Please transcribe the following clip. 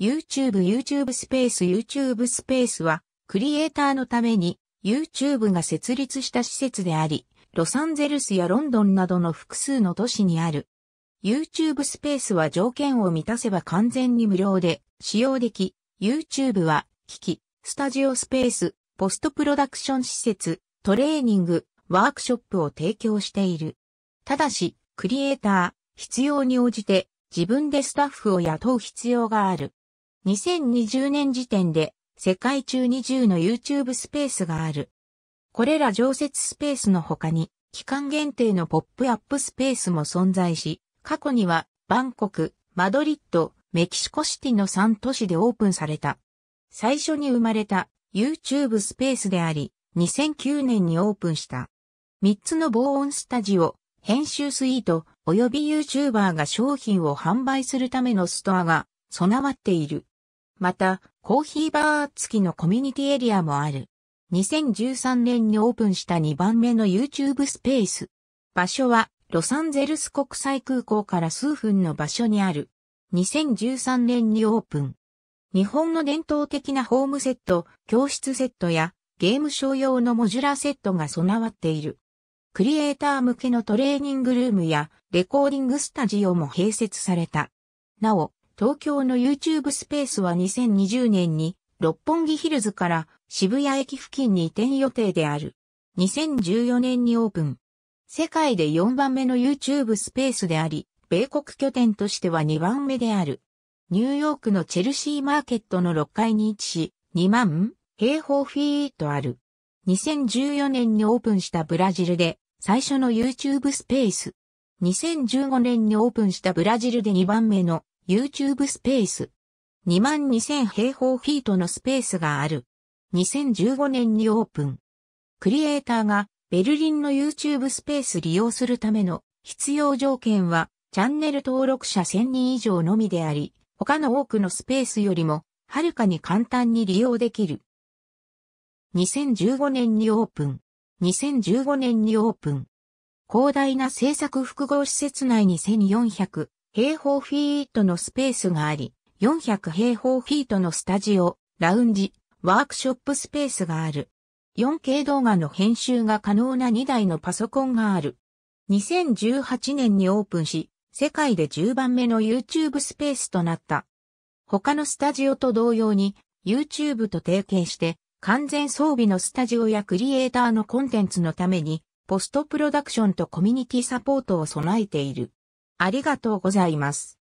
YouTube YouTube スペース YouTube スペースは、クリエイターのために YouTube が設立した施設であり、ロサンゼルスやロンドンなどの複数の都市にある。YouTube スペースは条件を満たせば完全に無料で使用でき、YouTube は、機器、スタジオスペース、ポストプロダクション施設、トレーニング、ワークショップを提供している。ただし、クリエイター、必要に応じて自分でスタッフを雇う必要がある。2020年時点で世界中2 0の YouTube スペースがある。これら常設スペースの他に期間限定のポップアップスペースも存在し、過去にはバンコク、マドリッド、メキシコシティの3都市でオープンされた。最初に生まれた YouTube スペースであり、2009年にオープンした。3つの防音スタジオ、編集スイート、及び YouTuber が商品を販売するためのストアが備わっている。また、コーヒーバー付きのコミュニティエリアもある。2013年にオープンした2番目の YouTube スペース。場所は、ロサンゼルス国際空港から数分の場所にある。2013年にオープン。日本の伝統的なホームセット、教室セットやゲーム商用のモジュラーセットが備わっている。クリエイター向けのトレーニングルームやレコーディングスタジオも併設された。なお、東京の YouTube スペースは2020年に六本木ヒルズから渋谷駅付近に移転予定である。2014年にオープン。世界で4番目の YouTube スペースであり、米国拠点としては2番目である。ニューヨークのチェルシーマーケットの6階に位置し、2万平方フィートある。2014年にオープンしたブラジルで最初の YouTube スペース。2015年にオープンしたブラジルで2番目の YouTube スペース。22,000平方フィートのスペースがある。2015年にオープン。クリエイターがベルリンの YouTube スペース利用するための必要条件はチャンネル登録者1000人以上のみであり、他の多くのスペースよりもはるかに簡単に利用できる。2015年にオープン。2015年にオープン。広大な制作複合施設内に1400平方フィートのスペースがあり、400平方フィートのスタジオ、ラウンジ、ワークショップスペースがある。4K 動画の編集が可能な2台のパソコンがある。2018年にオープンし、世界で10番目の YouTube スペースとなった。他のスタジオと同様に YouTube と提携して完全装備のスタジオやクリエイターのコンテンツのためにポストプロダクションとコミュニティサポートを備えている。ありがとうございます。